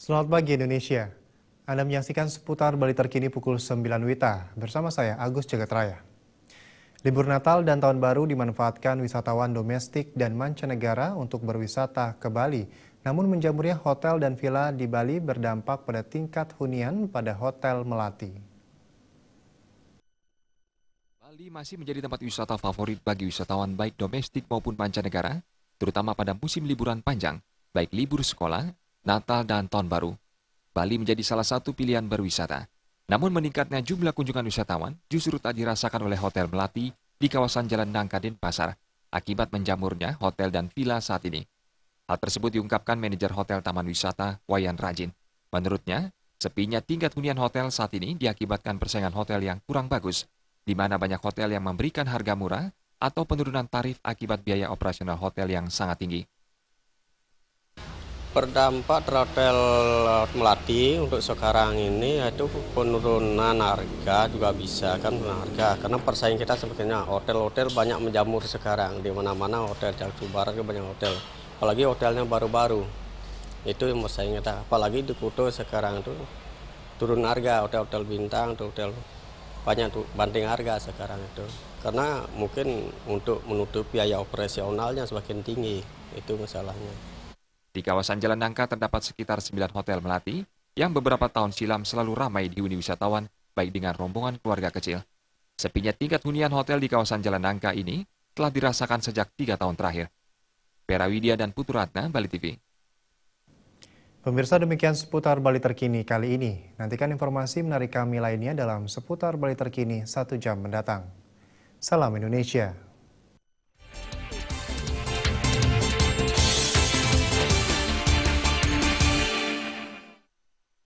Selamat pagi Indonesia. Anda menyaksikan seputar Bali terkini pukul 9 Wita bersama saya Agus Jagatraya. Libur Natal dan Tahun Baru dimanfaatkan wisatawan domestik dan mancanegara untuk berwisata ke Bali. Namun menjamurnya hotel dan villa di Bali berdampak pada tingkat hunian pada Hotel Melati. Bali masih menjadi tempat wisata favorit bagi wisatawan baik domestik maupun mancanegara, terutama pada musim liburan panjang, baik libur sekolah Natal dan Tahun Baru, Bali menjadi salah satu pilihan berwisata. Namun meningkatnya jumlah kunjungan wisatawan justru tak dirasakan oleh Hotel Melati di kawasan Jalan Nangka Denpasar akibat menjamurnya hotel dan villa saat ini. Hal tersebut diungkapkan manajer Hotel Taman Wisata Wayan Rajin. Menurutnya, sepinya tingkat hunian hotel saat ini diakibatkan persaingan hotel yang kurang bagus, di mana banyak hotel yang memberikan harga murah atau penurunan tarif akibat biaya operasional hotel yang sangat tinggi. Berdampak terhotel eh, Melati untuk sekarang ini yaitu penurunan harga juga bisa kan harga karena persaing kita sebetulnya hotel-hotel banyak menjamur sekarang di mana-mana hotel Jakarta Barat banyak hotel apalagi hotelnya baru-baru itu yang saya kita apalagi di Kuto sekarang itu turun harga hotel-hotel bintang hotel banyak tuh banting harga sekarang itu karena mungkin untuk menutup biaya operasionalnya semakin tinggi itu masalahnya. Di kawasan Jalan Nangka terdapat sekitar 9 hotel melati yang beberapa tahun silam selalu ramai dihuni wisatawan baik dengan rombongan keluarga kecil. Sepinya tingkat hunian hotel di kawasan Jalan Nangka ini telah dirasakan sejak tiga tahun terakhir. Widya dan Putu Ratna, Bali TV. Pemirsa demikian seputar Bali terkini kali ini. Nantikan informasi menarik kami lainnya dalam seputar Bali terkini satu jam mendatang. Salam Indonesia.